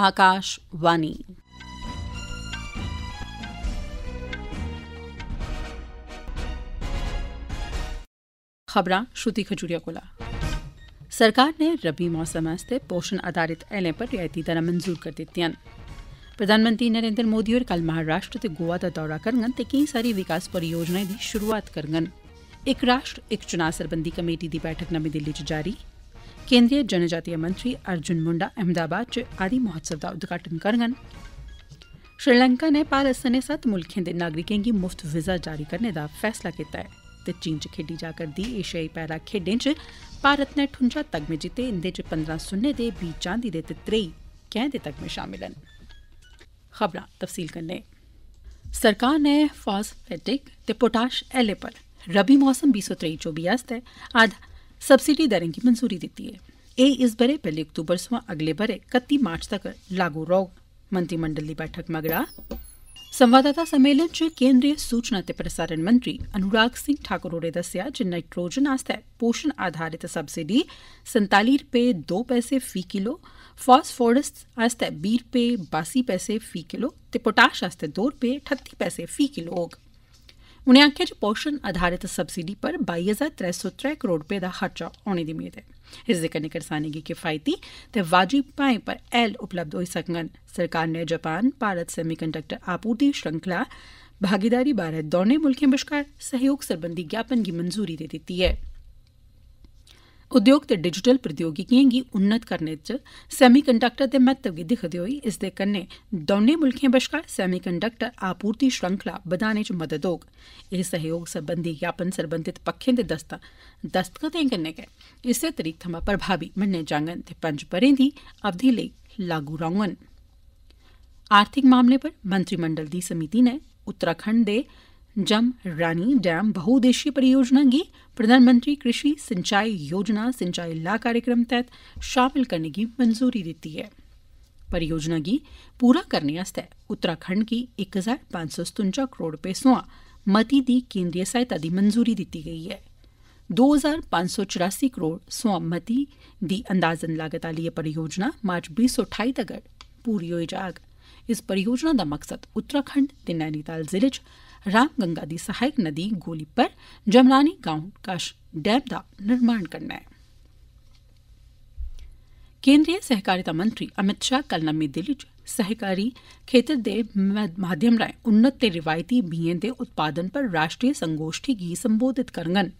आकाशवाणी खबर श्रुति खजूरिया कोला सरकार ने रबी मौसम आस्तै पोषण आधारित हैलें पर रियायती दरां मंजूर करी दित्तियां न प्रधानमंत्री नरेंद्र मोदी होर कल महाराष्ट्र ते गोवा दा दौरा करङन ते केईं सारी विकास परियोजनाएं दी शुरूआत करङन इक राष्ट्र इक चुनाव सरबंधी कमेटी दी बैठक नमीं दिल्ली च जारी केंद्रीय जनजातीय मंत्री अर्जुन मुंडा अहमदाबाद च आदि महोत्सव दा उद्घाटन करङन श्रीलंका ने भारत सने सत्त मुल्खें दे नागरिकें गी मुफ्त वीज़ा जारी करने दा फैसला कीता ऐ ते चीन च खेडी जा करदी एशियाई पैरा खेडें च भारत ने ठुंजा तगमे जीते इंदे च पंदरां सुन्ने दे बीह् चांदी दे ते त्रेई कैं दे तगमे शामिल न खबरां तफसील कन्नै सरकार ने फॉस्फेटिक ते पोटाश एले पर रबी मौसम बीह् सौ त्रेई चौबी आस्तै आधा सब्सिडी दरें की मंजूरी दी है ए इस ब'रे पहली अक्तूबर सोयां अगले ब'रे कत्ती मार्च तक लागू रोग मंत्रिमंडल दी बैठक मगरा संवाददाता सम्मेलन च केन्द्रीय सूचना ते प्रसारण मंत्री अनुराग सिंह ठाकुर होरें दस्सेआ जे नाइट्रोजन आस्तै पोषण आधारित सब्सिडी संताली रपे दो पैसे फी किलो फास्फोरस आस्तै बीह रपे बासी पैसे फी किलो ते पोटाश आस्तै दो रपे ठत्ती पैसे फी किलो होग उनें आखेआ जे पोषण आधारित सब्सिडी पर बाई हजार त्रै सौ त्रै करोड़ रपे दा खर्चा औने दी मेद ऐ इस कनिकर सानी गी किफ़ायती ते वाजिब भाएं पर ऐल उपलब्ध होई सकङन सरकार ने जापान भारत सेमीकंडक्टर आपूर्ति श्रृंखला भागीदारी बारै दौनें मुल्खें बश्कार सहयोग सरबंधी ज्ञापन गी मंजूरी दे दित्ती ऐ उद्योग ते डिजिटल प्रौद्योगिकियों गी उन्नत करने च सैमी कंडक्टर दे महत्व गी दिक्खदे होई इसदे कन्नै दौनें मुल्खें बश्कार सैमी कंडक्टर आपूर्ति श्रृंखला बधाने च मदद होग एह् सहयोग सरबंधी ज्ञापन सरबंधत पक्खें दे दस्तखतें कन्नै गै इस्सै तरीक थमां प्रभावी मन्ने जांगन ते पंज ब'रें दी अवधि लेई लागू रौह्डन आर्थिक मामले पर मंत्रिमंडल दी समिति ने उत्तराखंड दे जम रानी डैम बहुउद्देशीय परियोजना गी प्रधानमंत्री कृषि सिंचाई योजना सिंचाई लाह् कार्यक्रम तैह्त शामल करने गी मंजूरी दित्ती ऐ परियोजना गी पूरा करने आस्तै उत्तराखंड गी इक हजार पंज सौ सतुंजा करोड़ रपे सोयां मती दी केन्द्रीय सहायता दी मंजूरी दित्ती गेई ऐ दो हजार पंज सौ चरासी करोड़ सोयां मती दी अंदाजन लागत आह्ली एह् परियोजना मार्च बीह् सौ ठाई तगर पूरी होई जाग इस परियोजना दा मकसद उत्तराखंड ते नैनीताल जिले च रामगंगा दी सहायक नदी गोली पर जमरानी गांव कश डैम दा निर्माण करना है केंद्रीय सहकारिता मंत्री अमित शाह कल नमी दिल्ली च सहकारी खेतर दे माध्यम राएं उन्नत ते रिवायती बीएं दे उत्पादन पर राष्ट्रीय संगोष्ठी गी संबोधित करङन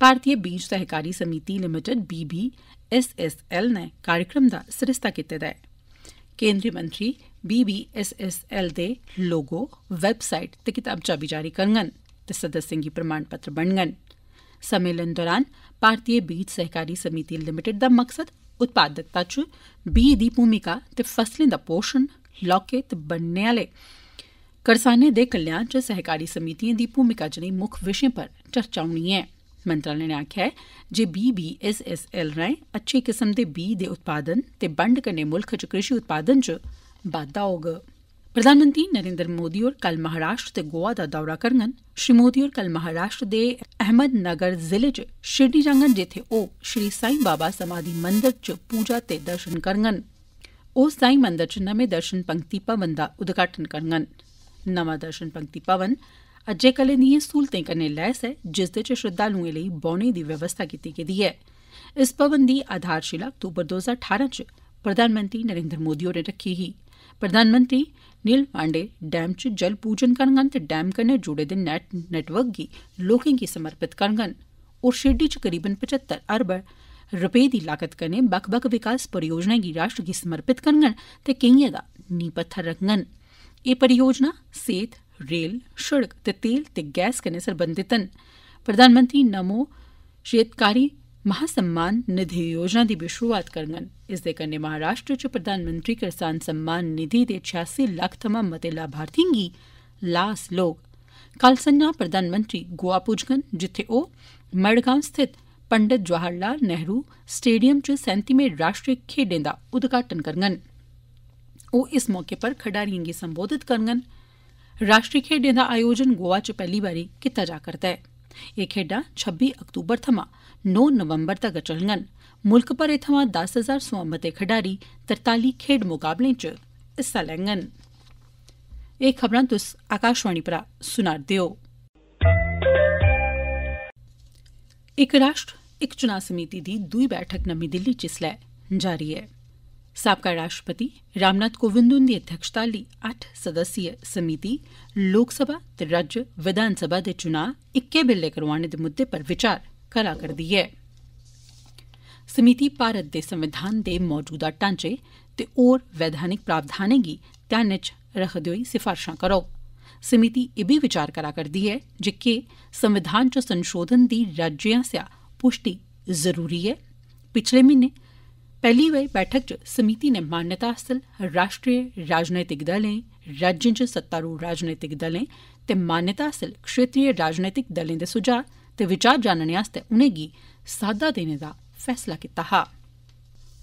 भारतीय बीज सहकारी समिति लिमिटेड बीबीएसएसएल ने कार्यक्रम दा सरिस्ता कीते दा ऐ केंद्रीय मंत्री बीबीएसएसएल दे लोगो ਵੈਬਸਾਈਟ ते किताब चाबी जारी ਕਰਨਗਨ ते ਸਦੱਸਿਆਂ गी प्रमाण पत्र ਬਣਨਗन सम्मेलन दौरान भारतीय बीज सहकारी समिति लिमिटेड दा मकसद उत्पादकता च बीऽ दी भूमिका ते फसलें दा पोषण लौके ते बनने आले करसानें दे कल्याण च सहकारी समितिएं दी भूमिका जनेही मुक्ख विषय पर चर्चा होनी ऐ मंत्रालय ने आखेआ ऐ जे बीबीएसएसएल राएं अच्छी किस्म दे बीऽ दे उत्पादन ते बंड कन्नै मुल्ख च कृषि उत्पादन च बाद्दा होग प्रधानमंत्री नरेंद्र मोदी होर कल महाराष्ट्र ते गोवा दा दौरा करगन श्री मोदी होर कल महाराष्ट्र दे अहमदनगर जिले च शिरडी जांगन जित्थे ओ श्री साईं बाबा समाधि मंदिर च पूजा ते दर्शन करगन ओ साईं मंदिर च नमें दर्शन पंक्ति भवन दा उद्घाटन करगन नमां दर्शन पंक्ति भवन अज्जै कल्लै दिएं स्हूलतें कन्नै लैस ऐ जिसदे च श्रद्धालुएं लेई बौह्ने दी व्यवस्था कीती गेदी ऐ इस भवन दी आधारशिला अक्तूबर दो हजार ठारां च प्रधानमंत्री नरेंद्र मोदी होरें रखी ही प्रधानमंत्री नील पांडे डैम च जल पूजन करङन ते डैम कन्नै जुड़े दे नेट नेटवर्क गी लोकें गी समर्पित करङन और शिरडी च करीबन पचहत्तर अरब रपे दी लागत कन्नै बक्ख बक्ख विकास परियोजनाएं गी राष्ट्र गी समर्पित करङन ते केइएं दा नींह पत्थर रखङन एह् परियोजना सेहत रेल सड़क ते तेल ते गैस कन्नै सरबंधत न प्रधानमंत्री नमो शेतकारी महासम्मान निधि योजना की भी शुरूआत करगन इसदे महाराष्ट्र च प्रधानमंत्री किसान सम्मान निधि के छियासी लख थमां मते लाभार्थियों की लास लोग कल संजा प्रधानमंत्री गोवा पुजगन जिथे ओ मडगांव स्थित पंडित जवाहरलाल नेहरू स्टेडियम च सैंतीमें राष्ट्रीय खेडें का उद्घाटन कर ओ इस मौके पर खड़ारियों संबोधित करङन राष्ट्रीय खेडें का आयोजन गोवा च पहली बारी कीता जा एह् खेड्डां छब्बी अक्तूबर थमां नौ नवम्बर तगर चलङन मुल्ख भरै थमां दस हजार सोयां मते खड्ढारी तरताली खेड्ढ मुकाबलें च हिस्सा लैडन इक राष्ट्र इक चुनां समीति दी दुई बैठक नमीं दिल्ली च इसलै जारी ऐं साबका राष्ट्रपति रामनाथ कोविंद हुंदी अध्यक्षता आली अट्ठ सदस्यीय समिति लोकसभा ते राज्य विधानसभा दे चुना इक्कै बेल्लै करोआने दे मुद्दे पर विचार करा करदी ऐ समिति भारत दे संविधान दे मौजूदा ढांचे ते होर वैधानिक प्रावधानें गी ध्यानै च रखदे होई सिफारशां करोग समिति इब्बी विचार करा करदी ऐ जे केह् संविधान च संशोधन दी राज्यें आसेआ पुष्टि जरूरी ऐ पिछले म्हीने पहली बारी बैठक च समिति ने मान्यता हासिल राष्ट्रीय राजनीतिक दलें राज्य च सत्तारूढ़ राजनीतिक दलें ते मान्यता हासिल क्षेत्रीय राजनीतिक दलें दे सुझाव ते विचार जानने आस्तै उनेंगी साद्दा देने दा फैसला कीता हा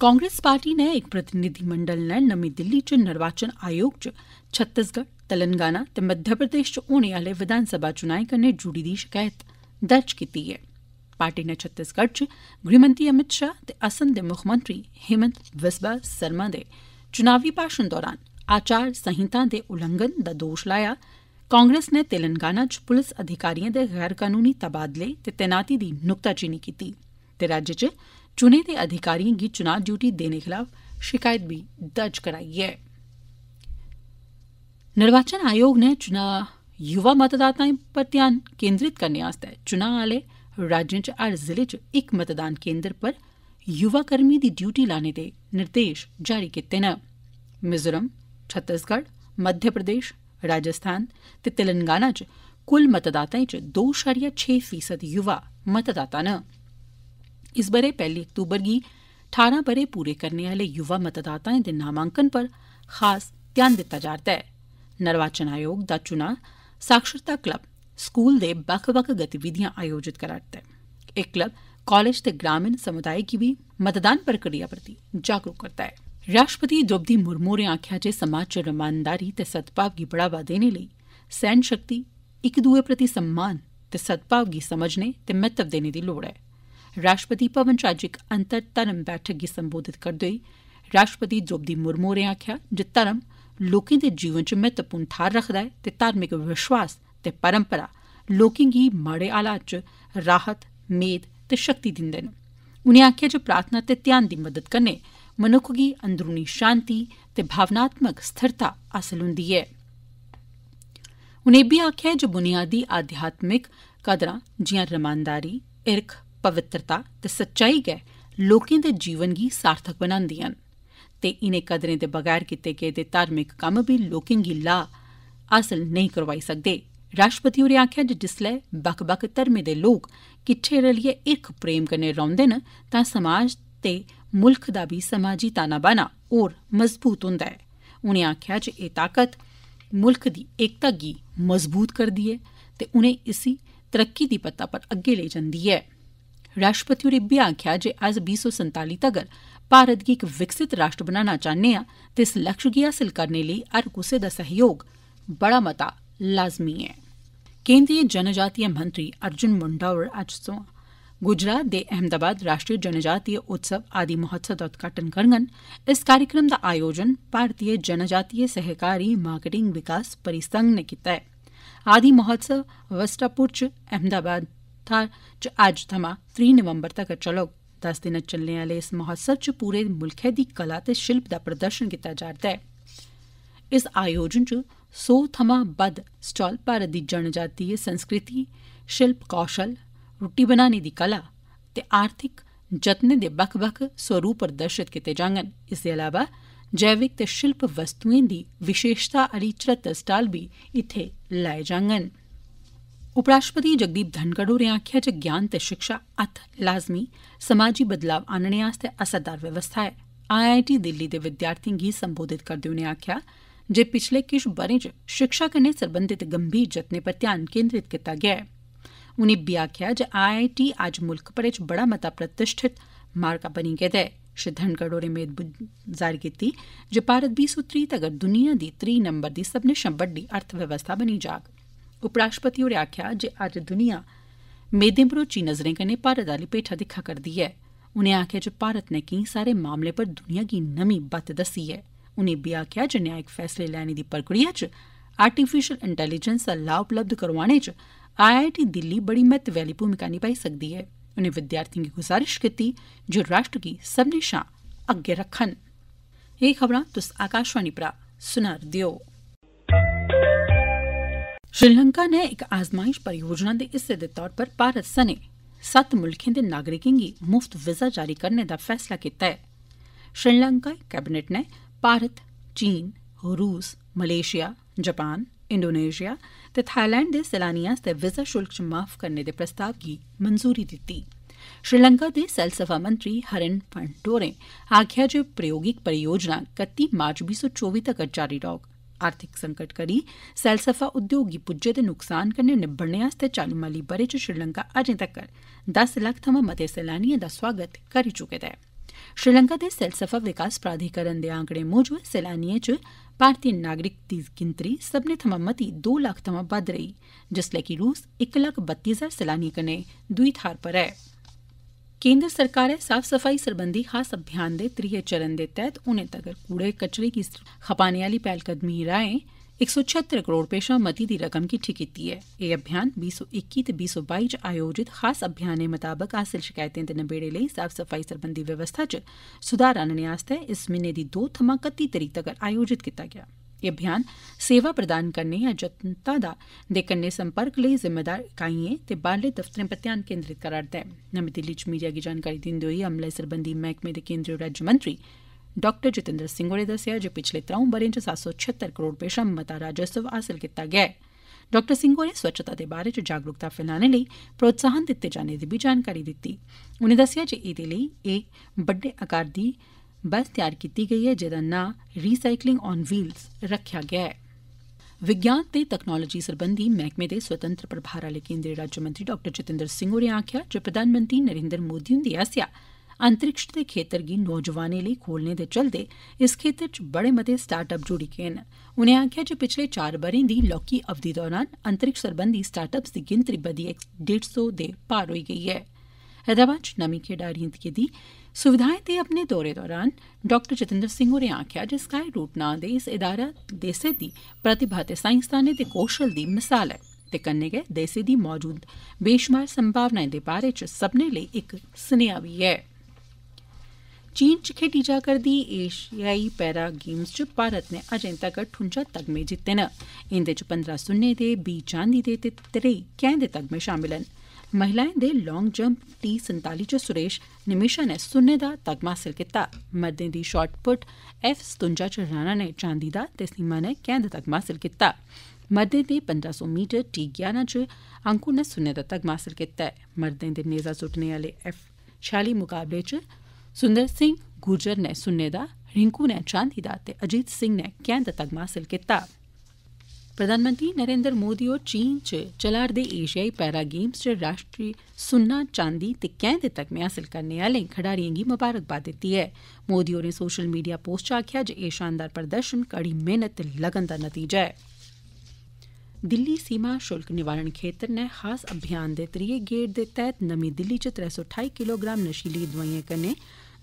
कांग्रेस पार्टी ने एक प्रतिनिधिमंडल ने नमीं दिल्ली च निर्वाचन आयोग च छत्तीसगढ़ तेलंगाना ते प्रदेश च होने आले विधानसभा चुनाएं कन्नै जुड़ी दी शिकायत दर्ज कीती ऐ पार्टी नै छत्तीसगढ़ च गृहमंत्री अमित शाह ते असम दे मुक्खमंत्री हेमंत बिस्वा शर्मा दे चुनावी भाषण दौरान आचार संहिता दे उल्लंघन दा दोष लाया कांग्रेस नै तेलंगाना च पुलिस अधिकारियों दे गैर कानूनी तबादले ते तैनाती दी नुक्ताचीनी कीती ते राज्य च चुने दे अधिकारियों गी चुनाव ड्यूटी देने खिलाफ शिकायत भी दर्ज कराई है निर्वाचन आयोग ने चुना युवा मतदाताएं पर ध्यान केंद्रित करने आस्तै चुनां आले राज्य च हर जिले च इक मतदान केन्द्र पर युवा कर्मी दी ड्यूटी लाने दे निर्देश जारी कीते न मिजोरम छत्तीसगढ़ मध्य प्रदेश राजस्थान ते तेलंगाना च कुल मतदाताएं च दो शारिया छे फीसद युवा मतदाता न इस ब'रे पहली अक्तूबर गी ठारां ब'रे पूरे करने आले युवा मतदाताएं दे नामांकन पर खास ध्यान दित्ता जा'रदा ऐ निर्वाचन आयोग दा चुना साक्षरता क्लब स्कूल ਦੇ ਵੱਖ आयोजित ਗਤੀਵਿਧੀਆਂ ਆਯੋਜਿਤ ਕਰਾਤੇ एक क्लब कॉलेज ते ग्रामीण समुदाय की भी मतदान प्रक्रिया प्रति जागरूक करता है राष्ट्रपति द्रौपदी मुर्मू होरें आखेआ जे समाज च रमानदारी ते सद्भाव गी बढ़ावा देने लेई सैन शक्ति इक दुए प्रति सम्मान ते सद्भाव गी समझने ते महत्व देने दी लोड़ ऐ राष्ट्रपति भवन च अज्ज इक अंतर धर्म बैठक गी संबोधित करदे होई राष्ट्रपति द्रौपदी मुर्मू होरें आखेआ जे धर्म लोकें दे जीवन च महत्वपूर्ण थाह्र रखदा ऐ ते धार्मिक विश्वास ते परम्परा लोकें गी माड़े हालात च राहत मेद ते शक्ति दिंदे न उनें आखेआ जे प्रार्थना ते ध्यान दी मदद कन्नै मनुक्ख गी अंदरूनी शांति ते भावनात्मक स्थिरता हासल हुंदी ऐ उनें इब्बी आखेआ जे बुनियादी आध्यात्मिक कदरां जियां रमानदारी इरख पवित्रता ते सच्चाई गै लोकें दे जीवन गी सार्थक बनांदियां न ते इनें कदरें दे बगैर कीते गेदे धार्मिक कम्म बी लोकें गी लाह् हासल नेईं करवाई सकदे राश्ट्रपति होरें आक्खेआ जे जिस्सलै बक्ख बक्ख धर्मे दे लोक किट्ठे रलियै हिरख प्रेम कन्नै रौंह्दे न तां समाज ते मुल्ख दा बी समाजी ताना बाना होर मजबूत हुंदा ऐ उनें आक्खेआ जे एह् ताकत मुल्ख दी एकता गी मजबूत करदी ऐ ते उनें इसी तरक्की दी बत्ता पर अग्गै लेई जंदी ऐ राश्ट्रपति होरें इब्बी आक्खेआ जे अस बीह् सौ संताली तगर भारत गी इक विकसित राश्ट्र बनाना चाह्न्ने आं ते इस लक्ष्य गी हासल करने लेई हर कुसै दा सैह्योग बड़ा मता लाजमी ऐ केंद्रीय जनजातीय मंत्री अर्जुन मुंडा होर अज्ज सोयां गुजरात दे अहमदाबाद राष्ट्रीय जनजातीय उत्सव आदि महोत्सव दा उद्घाटन करङन इस कार्यक्रम दा आयोजन भारतीय जनजातीय सहकारी मार्केटिंग विकास परिसंघ ने कीता ऐ आदि महोत्सव वस्टापुर च अहमदाबाद थाहर च अज्ज थमां त्री नवंबर तक चलोग दस दिन चलने आले इस महोत्सव च पूरे मुल्खै दी कला ते शिल्प दा प्रदर्शन कीता जा'रदा ऐ इस आयोजन च सौ थमां बद स्टॉल भारत की जनजातीय संस्कृति शिल्प कौशल रुट्टी बनाने की कला ते आर्थिक जतने दे बख बख स्वरूप प्रदर्शित किए जाङन अलावा जैविक ते शिल्प वस्तुएं की विशेषता आली चरत स्टाल भी इथे लाए जाङन उपराष्ट्रपति जगदीप धनखड़ होरें आखिया जे ज्ञान ते शिक्षा अत्थ लाजमी समाजी बदलाव आनने आस्तै असरदार व्यवस्था है आईआईटी दिल्ली दे विद्यार्थियों गी संबोधित करदे उनें आखेआ जे पिछले किश बरे च शिक्षा कन्नै सरबंधित गंभीर जतने पर ध्यान केन्द्रित कीता गेआ ऐ उनें बी आखेआ जे आईआईटी अज्ज मुल्ख भरै च बड़ा मता प्रतिष्ठित मार्का बनी गेदा ऐ श्री धनखड़ होरें मेद जाहिर कीती जे भारत बी सौ त्री तगर दुनिया दी त्री नंबर दी सब्मनें शा बड्डी अर्थव्यवस्था बनी जाग उपराष्ट्रपति होरें आखेआ जे अज्ज दुनिया मेदें भरोची नजरें कन्नै भारत आली पेठा दिक्खा करदी ऐ उनें आखेआ जे भारत नै केई सारे मामले पर दुनिया गी नमीं बत्त दस्सी ऐ उने بیاખ્યા न्यायिक फैसले લેવાની પ્રક્રિયા છ આર્ટિફિશિયલ ઇન્ટેલિજન્સ અલાવપલબ્ધ કરવાને જ આઈઆઈટી દિલ્હી બડી મહત્વવાળી ભૂમિકા નિભાવી શકતી હૈ ઉને વિદ્યાર્થીની ઘોસારિશ કરતી જો રાષ્ટ્રકી સમનિશા અગ્ય રખન હે ખબરા તસ આકાશવા નિપરા સુનર દયો શ્રીલંકાને એક આઝમાઈશ પરિયોજના દે ઇસે દિતોર પર પારસ સને સત મુલખે દે નાગરિકેંગી મુફત વિઝા જારી કરને دا ફેસલા કીતા શ્રીલંકા કેબિનેટને भारत चीन रूस मलेशिया जापान इंडोनेशिया ते थाईलैंड दे सैलानिएं आस्तै वीज़ा शुल्क च माफ करने दे प्रस्ताव गी मंजूरी दित्ती श्रीलंका दे सैलसफा मंत्री हरन फंटोरे होरें आखेआ जे प्रायोगिक परियोजना कत्ती मार्च बीह् सौ चौबी तक्कर जारी रौह्ग आर्थिक संकट करी सैलसफा उद्योग गी पुज्जे दे नुकसान कन्नै निब्बड़ने आस्तै चाली माली ब'रे च श्रीलंका अजें तक्कर दस लक्ख थमां मते सैलानिएं दा सोआगत करी चुके दा ऐ श्रीलंका दे सैलसफा विकास प्राधिकरण दे आंकड़े मूजब सैलानियों च भारतीय नागरिक दी गिनतरी सबने थमां मती दो लक्ख थमां बद रही जिसलै कि रूस इक लक्ख बत्ती हजार सैलानियों कन्नै दुई थाहर पर ऐ केंद्र सरकारै साफ सफाई सरबंधी खास अभियान दे त्रीये चरण दे तैह्त हुनै तगर कूड़े कचरे गी खपाने आली पैह्लकदमी राएं सौ छिहत्तर करोड़ पेशा मती दी रकम गी ठीक कीती ऐ एह् अभियान बी सौ इक्की ते सौ बई च आयोजित खास अभियानें मताबक हासिल शिकायतें नबेड़े लेई साफ सफाई सरबंधी व्यवस्था च सुधार आनने आस्तै इस म्हीने दी दो थमां कत्ती तरीक तगर आयोजित कीता गेआ एह् अभियान सेवा प्रदान करने या जनता दे कन्नै संपर्क लेई जिम्मेदार इकाइयें ते बाहरले दफ्तरें पर ध्यान केन्द्रित करा'रदा ऐ नमीं दिल्ली च मीडिया गी जानकारी दिंदे होई अमले सरबंधी मैह्कमे दे केन्द्रीय राज्यमंत्री डॉ जितेंद्र सिंह होरें दस्सेआ जे पिछले त्र'ऊं ब'रें च सत्त सौ छिहत्तर करोड़ शा मता राजस्व हासल कीता गेआ ऐ डॉ सिंह होरें स्वच्छता दे बारे च जागरूकता फैलाने लेई प्रोत्साहन दित्ते जाने दी बी जानकारी दित्ती उनें दस्सेआ जे एह्दे लेई एह् बड्डे आकार दी बस तैयार कीती गेई ऐ जेदा नां रीसाइकलिंग ऑन व्हील्स रखेआ गेआ ऐ विज्ञान ते तकनालोजी सरबंधी मैह्कमे दे स्वतंत्र प्रभार आह्ले केंद्रीय राज्यमंत्री डॉ जितेंद्र सिंह होरें आखेआ जे प्रधानमंत्री नरेन्द्र मोदी हुंदे आसेआ अंतरिक्ष दे खेतर गी नौजवानें लेई खोलने दे चलदे इस खेतर च बड़े मते स्टार्टअप जुड़ी गे न उनें आक्खेआ जे पिछले चार ब'रें दी लौह्की अवधि दौरान अंतरिक्ष सरबंधी स्टार्टअप्स दी गिनतरी बधियै डेढ़ सौ दे पार होई गेई ऐ हैदराबाद च नमीं खडारिएं दी सुविधाएं दे अपने दौरे दौरान डॉ जितेंद्र सिंह होरें आक्खेआ जे स्काई रूट नां दे इस इदारा देसै दी प्रतिभा ते साईंसदानें दे कौशल दी मिसाल ऐ ते कन्नै गै देसै दी मौजूद बेशुमार संभावनाएं दे बारे च सब्बनें लेई इक सनेहा बी ऐ चीन च खेडी जा करदी एशियाई पैरा गेम्स च भारत ने अजें तगर ठुंजा तगमे जित्ते न इंदे च पंदरां सुन्ने दे बीह् चांदी दे ते त्रेई कैं दे तगमे शामल न महिलाएं दे लांग जंप टी संताली च सुरेश निमिशा ने सुन्ने दा तगमा हासिल कीता मर्दें दी शॉटपुट एफ सतुंजा च राणा ने चांदी दा ते सीमा ने कैं दा तगमा हासिल कीता मर्दें दे पंदरां सौ मीटर टी ग्यारह च अंकु ने सुन्ने दा तगमा हासिल कीता ऐ मर्दें दे नेजा सुट्टने आह्ले एफ छियाली मुकाबले च सुंदर सिंह गुर्जर ने सुन्ने दा रिंकू ने चांदी दा ते अजीत सिंह ने कैं दा तगमा हासिल कीता प्रधानमंत्री नरेंद्र मोदी होर चीन च चला'रदे एशियाई पैरा गेम्स च राष्ट्रीय सुन्ना चांदी ते कैं दे तगमे हासिल करने आले खडारियें गी मुबारकबाद दित्ती ऐ मोदी होरें सोशल मीडिया पोस्ट च आखेआ जे एह् शानदार प्रदर्शन कड़ी मेहनत ते लगन दा नतीजा ऐ दिल्ली सीमा शुल्क निवारण खेतर ने खास अभियान दे त्रीय गेड़ दे तैह्त नमीं दिल्ली च त्रै सौ ठाई किलोग्राम नशीली दवाइयों कन्नै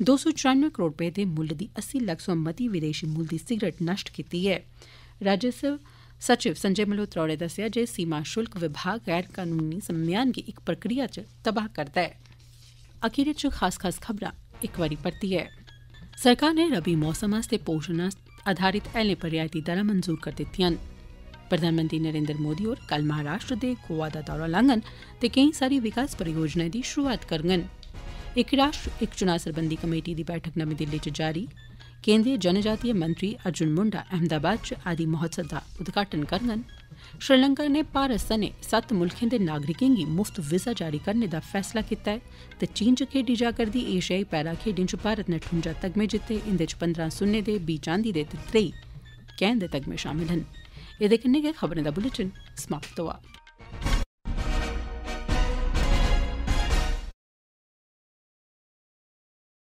दो सौ चरानुए करोड़ रपे के मुल की अस्सी लख सौ मती विदेशी मुल की सिगरट नष्ट की है राजस्व सचिव संजय मल्होत्रा होरें दस्सेआ जे सीमा शुल्क विभाग गैर कानूनी समयान की एक प्रक्रिया च तबाह करता है अखीर च खास खास खबर एक बारी परतियै सरकार ने रबी मौसम पोषण आधारित हैलें पर रियायती दरां मंजूर कर दित्तियां प्रधानमंत्री नरेंद्र मोदी और कल महाराष्ट्र के गोवा का दौरा लागन ते सारी विकास परियोजनाएं की शुरुआत करगन इक राष्ट्र इक चुनां सरबंधी कमेटी दी बैठक नमीं दिल्ली च जारी केन्द्रीय जनजातीय मंत्री अर्जुन मुंडा अहमदाबाद च आदि महोत्सव दा उद्घाटन करङन श्रीलंका ने भारत सने सत्त मुल्खें दे नागरिकें गी मुफ्त वीजा जारी करने दा फैसला कीता ऐ ते चीन च खेडी जा करदी एशियाई पैरा खेड्डें च भारत नै ठुंजा तगमे जित्ते इंदे च पंदरां सुन्ने दे बीह् चांदी दे ते त्रेई कैन दे तगमे शामल न एह्दे कन्नै गै खबरें दा बुलेटिन समाप्त होआ